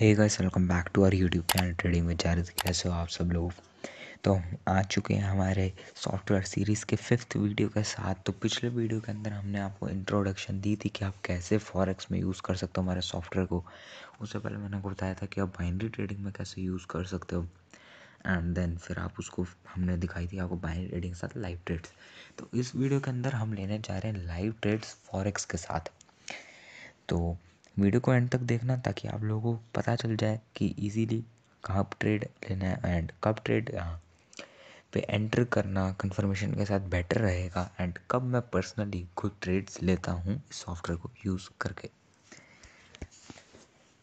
hey guys welcome back to our YouTube channel trading में जारी कैसे हो आप सब लोग तो हम आ चुके हैं हमारे सॉफ्टवेयर सीरीज़ के फिफ्थ वीडियो के साथ तो पिछले वीडियो के अंदर हमने आपको इंट्रोडक्शन दी थी कि आप कैसे फॉरेक्स में यूज़ कर सकते हो हमारे सॉफ्टवेयर को उससे पहले मैंने आपको बताया था कि आप बाइनरी ट्रेडिंग में कैसे यूज़ कर सकते हो एंड देन फिर आप उसको हमने दिखाई थी आपको बाइनरी ट्रेडिंग के साथ लाइव ट्रेड्स तो इस वीडियो के अंदर हम लेने जा रहे हैं लाइव ट्रेड्स फॉरेक्स के साथ तो वीडियो को एंड तक देखना ताकि आप लोगों को पता चल जाए कि इजीली कहाँ ट्रेड लेना है एंड कब ट्रेड यहाँ पे एंटर करना कंफर्मेशन के साथ बेटर रहेगा एंड कब मैं पर्सनली खुद ट्रेड्स लेता हूँ इस सॉफ्टवेयर को यूज़ करके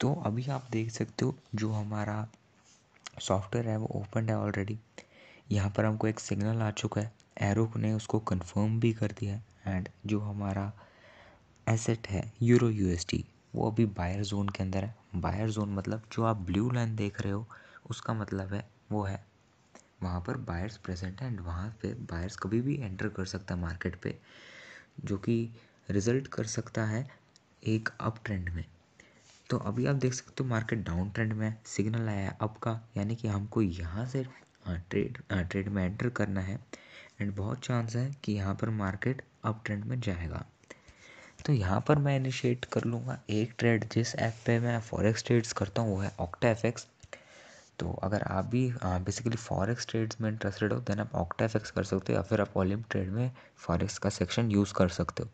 तो अभी आप देख सकते हो जो हमारा सॉफ्टवेयर है वो ओपन है ऑलरेडी यहाँ पर हमको एक सिग्नल आ चुका है एरो ने उसको कंफर्म भी कर दिया है एंड जो हमारा एसेट है यूरो यूएसडी वो अभी बायर ज़ोन के अंदर है बायर ज़ोन मतलब जो आप ब्लू लाइन देख रहे हो उसका मतलब है वो है वहाँ पर बायर्स प्रेजेंट हैं एंड वहाँ पे बायर्स कभी भी एंटर कर सकता है मार्केट पे जो कि रिज़ल्ट कर सकता है एक अप ट्रेंड में तो अभी आप देख सकते हो मार्केट डाउन ट्रेंड में है सिग्नल आया है अप का यानी कि हमको यहाँ से ट्रेड हाँ, ट्रेड हाँ, में एंटर करना है एंड बहुत चांस है कि यहाँ पर मार्केट अप ट्रेंड में जाएगा तो यहाँ पर मैं इनिशिएट कर लूँगा एक ट्रेड जिस ऐप पे मैं फॉरेक्स ट्रेड्स करता हूँ वो है ऑक्टा एफेक्स तो अगर आप भी बेसिकली फॉरेक्स ट्रेड्स में इंटरेस्टेड हो देन आप ऑक्टा एफेक्स कर सकते हो या फिर आप ओलिम ट्रेड में फॉरेक्स का सेक्शन यूज़ कर सकते हो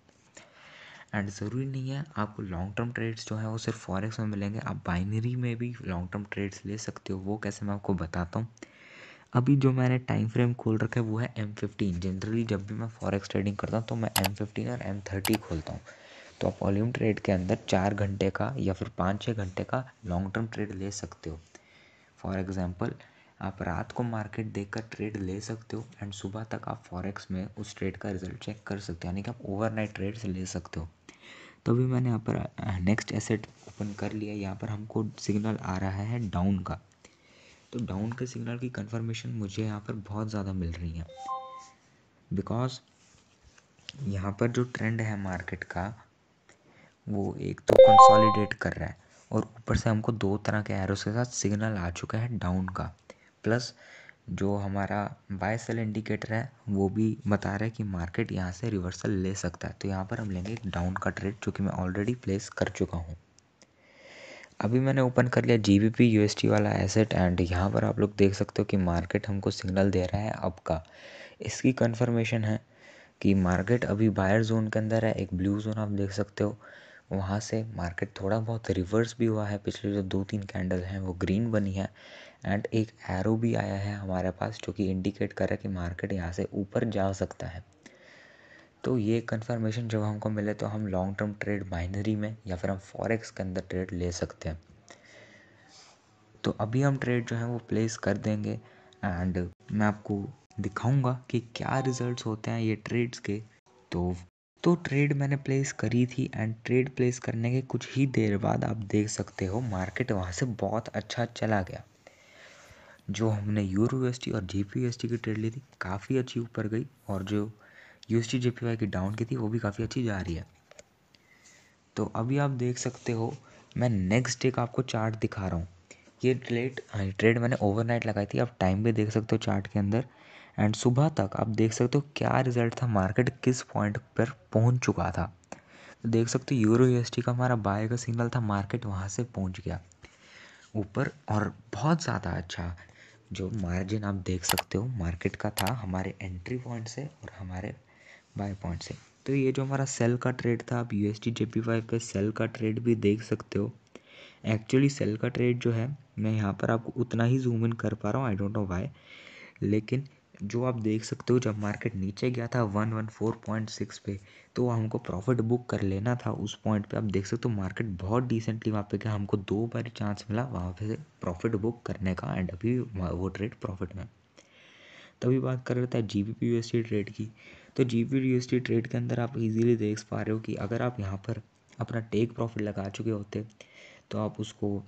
एंड ज़रूरी नहीं है आपको लॉन्ग टर्म ट्रेड्स जो है वो सिर्फ फॉरेक्स में मिलेंगे आप बाइनरी में भी लॉन्ग टर्म ट्रेड्स ले सकते हो वो कैसे मैं आपको बताता हूँ अभी जो मैंने टाइम फ्रेम खोल रखा है वो है एम फिफ्टीन जनरली जब भी मैं फॉरेक्स ट्रेडिंग करता हूँ तो मैं एम फिफ्टीन और एम थर्टी खोलता हूँ तो आप वॉल्यूम ट्रेड के अंदर चार घंटे का या फिर पाँच छः घंटे का लॉन्ग टर्म ट्रेड ले सकते हो फॉर एग्ज़ाम्पल आप रात को मार्केट देखकर ट्रेड ले सकते हो एंड सुबह तक आप फॉरेक्स में उस ट्रेड का रिजल्ट चेक कर सकते हो यानी कि आप ओवरनाइट ट्रेड्स ले सकते हो तो भी मैंने यहाँ पर नेक्स्ट एसेट ओपन कर लिया यहाँ पर हमको सिग्नल आ रहा है डाउन का तो डाउन के सिग्नल की कंफर्मेशन मुझे यहाँ पर बहुत ज़्यादा मिल रही है बिकॉज यहाँ पर जो ट्रेंड है मार्केट का वो एक तो कंसोलिडेट कर रहा है और ऊपर से हमको दो तरह के एरोस के साथ सिग्नल आ चुका है डाउन का प्लस जो हमारा बाय सेल इंडिकेटर है वो भी बता रहा है कि मार्केट यहाँ से रिवर्सल ले सकता है तो यहाँ पर हम लेंगे एक डाउन का ट्रेड जो कि मैं ऑलरेडी प्लेस कर चुका हूँ अभी मैंने ओपन कर लिया G B P U S T वाला एसेट एंड यहाँ पर आप लोग देख सकते हो कि मार्केट हमको सिग्नल दे रहा है अब का इसकी कन्फर्मेशन है कि मार्केट अभी बायर जोन के अंदर है एक ब्लू जोन आप देख सकते हो वहाँ से मार्केट थोड़ा बहुत रिवर्स भी हुआ है पिछले जो दो तीन कैंडल हैं वो ग्रीन बनी है एंड एक एरो भी आया है हमारे पास जो कि इंडिकेट कर रहा है कि मार्केट यहाँ से ऊपर जा सकता है तो ये कन्फर्मेशन जब हमको मिले तो हम लॉन्ग टर्म ट्रेड बाइनरी में या फिर हम फॉरेक्स के अंदर ट्रेड ले सकते हैं तो अभी हम ट्रेड जो है वो प्लेस कर देंगे एंड मैं आपको दिखाऊंगा कि क्या रिजल्ट्स होते हैं ये ट्रेड्स के तो तो ट्रेड मैंने प्लेस करी थी एंड ट्रेड प्लेस करने के कुछ ही देर बाद आप देख सकते हो मार्केट वहाँ से बहुत अच्छा चला गया जो हमने यूरो यू और जे पी की ट्रेड ली थी काफ़ी अच्छी ऊपर गई और जो यू एस की डाउन की थी वो भी काफ़ी अच्छी जा रही है तो अभी आप देख सकते हो मैं नेक्स्ट डे का आपको चार्ट दिखा रहा हूँ ये ट्रेड हाँ, ट्रेड मैंने ओवरनाइट लगाई थी आप टाइम भी देख सकते हो चार्ट के अंदर एंड सुबह तक आप देख सकते हो क्या रिजल्ट था मार्केट किस पॉइंट पर पहुंच चुका था तो देख सकते हो यूरो यूएसडी e का हमारा बाय का सिग्नल था मार्केट वहाँ से पहुँच गया ऊपर और बहुत ज़्यादा अच्छा जो मार्जिन आप देख सकते हो मार्केट का था हमारे एंट्री पॉइंट से और हमारे बाय पॉइंट से तो ये जो हमारा सेल का ट्रेड था आप यू एस पे सेल का ट्रेड भी देख सकते हो एक्चुअली सेल का ट्रेड जो है मैं यहाँ पर आपको उतना ही जूम इन कर पा रहा हूँ आई डोंट नो वाई लेकिन जो आप देख सकते हो जब मार्केट नीचे गया था one one four point six पे तो हमको प्रॉफिट बुक कर लेना था उस पॉइंट पे आप देख सकते हो मार्केट बहुत डिसेंटली वहाँ पे गया हमको दो बार चांस मिला वहाँ पे प्रॉफिट बुक करने का एंड अभी वो ट्रेड प्रॉफिट में तभी बात कर लेता है जी बी पी ट्रेड की तो जी बी ट्रेड के अंदर आप इजीली देख पा रहे हो कि अगर आप यहाँ पर अपना टेक प्रॉफिट लगा चुके होते तो आप उसको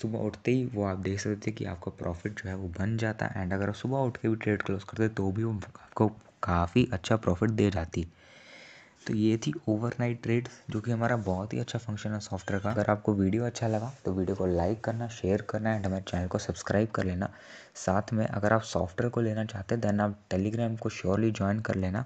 सुबह उठते ही वो आप देख सकते थे कि आपका प्रॉफिट जो है वो बन जाता है एंड अगर आप सुबह उठ के भी ट्रेड क्लोज करते तो भी वो आपको काफ़ी अच्छा प्रॉफिट दे जाती तो ये थी ओवरनाइट ट्रेड जो कि हमारा बहुत ही अच्छा फंक्शन है सॉफ्टवेयर का अगर आपको वीडियो अच्छा लगा तो वीडियो को लाइक करना शेयर करना एंड हमारे चैनल को सब्सक्राइब कर लेना साथ में अगर आप सॉफ्टवेयर को लेना चाहते हैं देन आप टेलीग्राम को श्योरली ज्वाइन कर लेना